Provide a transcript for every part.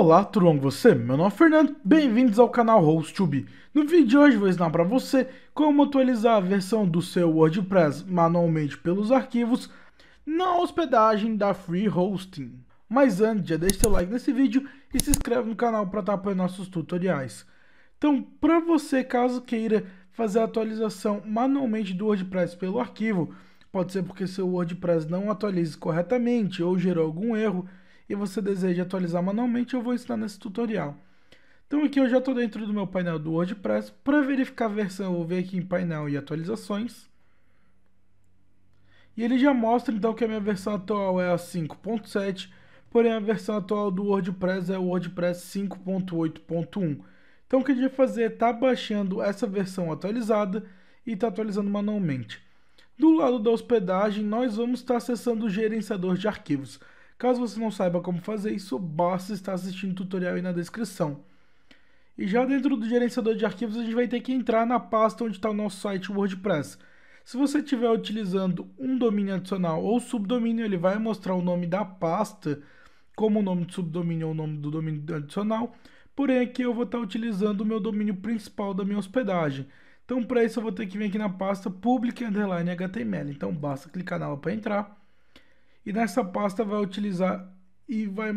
Olá, tudo bom com você? Meu nome é Fernando, bem-vindos ao canal host No vídeo de hoje vou ensinar para você como atualizar a versão do seu WordPress manualmente pelos arquivos na hospedagem da Free Hosting. Mas antes, já deixa seu like nesse vídeo e se inscreve no canal para estar apoiando nossos tutoriais. Então, para você, caso queira fazer a atualização manualmente do WordPress pelo arquivo, pode ser porque seu WordPress não atualize corretamente ou gerou algum erro, e você deseja atualizar manualmente, eu vou ensinar nesse tutorial. Então aqui eu já estou dentro do meu painel do WordPress. Para verificar a versão, eu vou vir aqui em painel e atualizações. E ele já mostra então que a minha versão atual é a 5.7, porém a versão atual do WordPress é o WordPress 5.8.1. Então o que a gente vai fazer é estar tá baixando essa versão atualizada e estar tá atualizando manualmente. Do lado da hospedagem, nós vamos estar tá acessando o gerenciador de arquivos. Caso você não saiba como fazer isso, basta estar assistindo o tutorial aí na descrição. E já dentro do gerenciador de arquivos, a gente vai ter que entrar na pasta onde está o nosso site WordPress. Se você estiver utilizando um domínio adicional ou subdomínio, ele vai mostrar o nome da pasta como o nome do subdomínio ou o nome do domínio adicional, porém aqui eu vou estar tá utilizando o meu domínio principal da minha hospedagem. Então para isso eu vou ter que vir aqui na pasta public underline HTML, então basta clicar nela para entrar. E nessa pasta vai utilizar e vai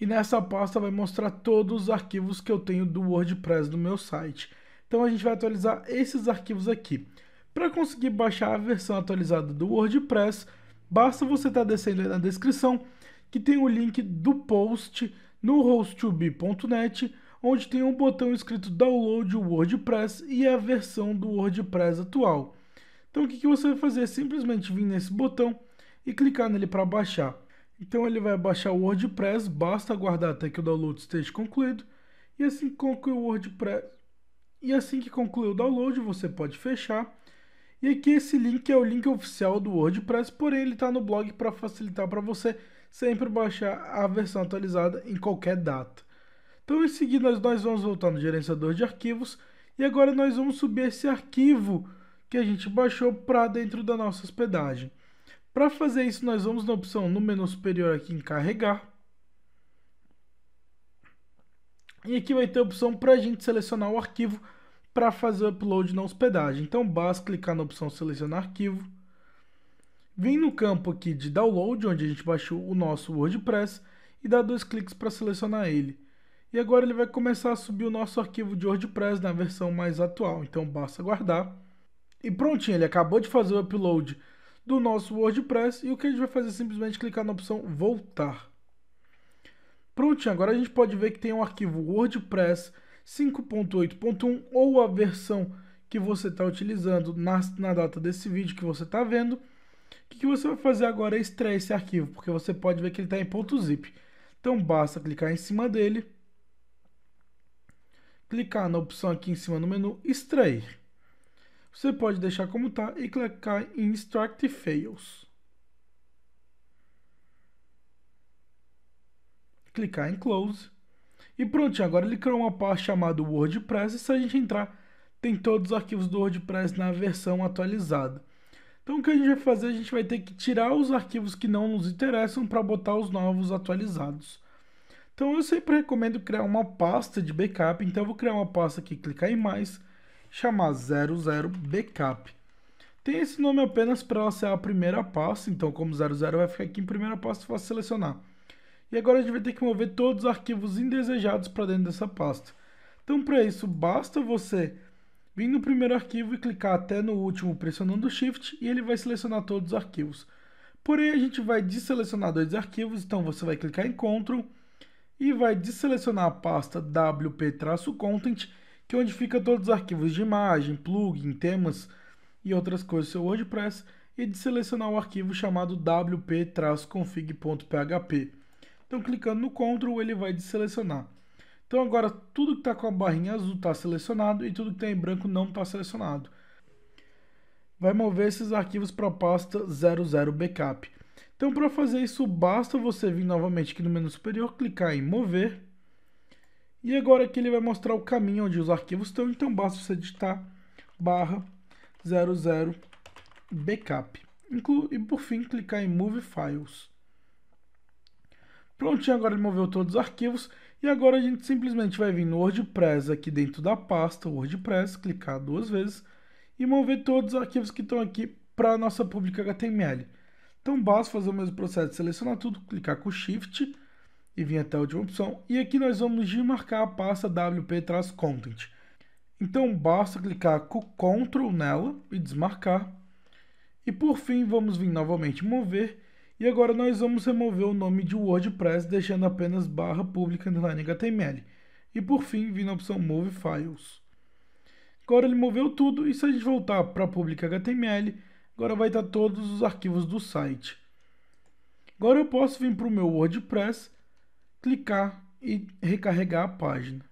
e nessa pasta vai mostrar todos os arquivos que eu tenho do WordPress do meu site. Então a gente vai atualizar esses arquivos aqui. Para conseguir baixar a versão atualizada do WordPress, basta você estar tá descendo na descrição que tem o link do post no host2b.net, onde tem um botão escrito Download WordPress e a versão do WordPress atual. Então o que, que você vai fazer? Simplesmente vir nesse botão e clicar nele para baixar. Então ele vai baixar o WordPress, basta aguardar até que o download esteja concluído. E assim que conclui o WordPress, e assim que conclui o download, você pode fechar. E aqui esse link é o link oficial do WordPress, porém ele está no blog para facilitar para você sempre baixar a versão atualizada em qualquer data. Então em seguida nós vamos voltar no gerenciador de arquivos e agora nós vamos subir esse arquivo que a gente baixou para dentro da nossa hospedagem. Para fazer isso, nós vamos na opção no menu superior aqui em carregar. E aqui vai ter a opção para a gente selecionar o arquivo para fazer o upload na hospedagem. Então basta clicar na opção selecionar arquivo. Vem no campo aqui de download, onde a gente baixou o nosso WordPress, e dá dois cliques para selecionar ele. E agora ele vai começar a subir o nosso arquivo de WordPress na versão mais atual, então basta guardar E prontinho, ele acabou de fazer o upload do nosso WordPress e o que a gente vai fazer é simplesmente clicar na opção voltar. Prontinho, agora a gente pode ver que tem um arquivo WordPress 5.8.1 ou a versão que você está utilizando na, na data desse vídeo que você está vendo. O que, que, você vai fazer agora é extrair esse arquivo, porque você pode ver que ele está em ponto .zip. Então basta clicar em cima dele, clicar na opção aqui em cima no menu, extrair. Você pode deixar como está e clicar em Extract Fails. Clicar em Close. E pronto, agora ele criou uma pasta chamada WordPress e se a gente entrar, tem todos os arquivos do WordPress na versão atualizada. Então o que a gente vai fazer, a gente vai ter que tirar os arquivos que não nos interessam para botar os novos atualizados. Então eu sempre recomendo criar uma pasta de backup, então eu vou criar uma pasta aqui, clicar em mais, chamar 00 backup. Tem esse nome apenas para ela ser a primeira pasta, então como 00 vai ficar aqui em primeira pasta, eu faço selecionar. E agora a gente vai ter que mover todos os arquivos indesejados para dentro dessa pasta. Então para isso basta você vir no primeiro arquivo e clicar até no último pressionando Shift e ele vai selecionar todos os arquivos. Porém a gente vai desselecionar dois arquivos, então você vai clicar em Ctrl e vai desselecionar a pasta wp-content que é onde fica todos os arquivos de imagem, plugin, temas e outras coisas do seu WordPress, e de selecionar o arquivo chamado wp-config.php. Então, clicando no Ctrl, ele vai deselecionar. Então, agora, tudo que está com a barrinha azul está selecionado e tudo que está em branco não está selecionado. Vai mover esses arquivos para a pasta 00 backup. Então, para fazer isso, basta você vir novamente aqui no menu superior, clicar em mover, e agora aqui ele vai mostrar o caminho onde os arquivos estão, então basta você digitar barra 00 backup. Inclu e por fim, clicar em Move Files. Prontinho, agora ele moveu todos os arquivos. E agora a gente simplesmente vai vir no WordPress aqui dentro da pasta WordPress, clicar duas vezes e mover todos os arquivos que estão aqui para a nossa pública HTML. Então basta fazer o mesmo processo, selecionar tudo, clicar com Shift e vim até a última opção. E aqui nós vamos desmarcar a pasta wp-content. Então basta clicar com Ctrl nela e desmarcar. E por fim vamos vir novamente mover e agora nós vamos remover o nome de WordPress deixando apenas barra pública underline HTML. E por fim vim na opção Move Files. Agora ele moveu tudo e se a gente voltar para public HTML, agora vai estar todos os arquivos do site. Agora eu posso vir para o meu WordPress clicar e recarregar a página.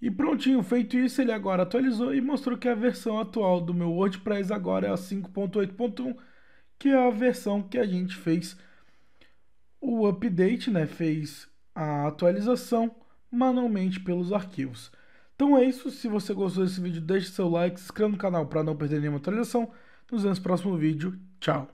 E prontinho, feito isso, ele agora atualizou e mostrou que a versão atual do meu WordPress agora é a 5.8.1, que é a versão que a gente fez o update, né? Fez a atualização manualmente pelos arquivos. Então é isso, se você gostou desse vídeo, deixe seu like, se inscreva no canal para não perder nenhuma atualização. Nos vemos no próximo vídeo, tchau!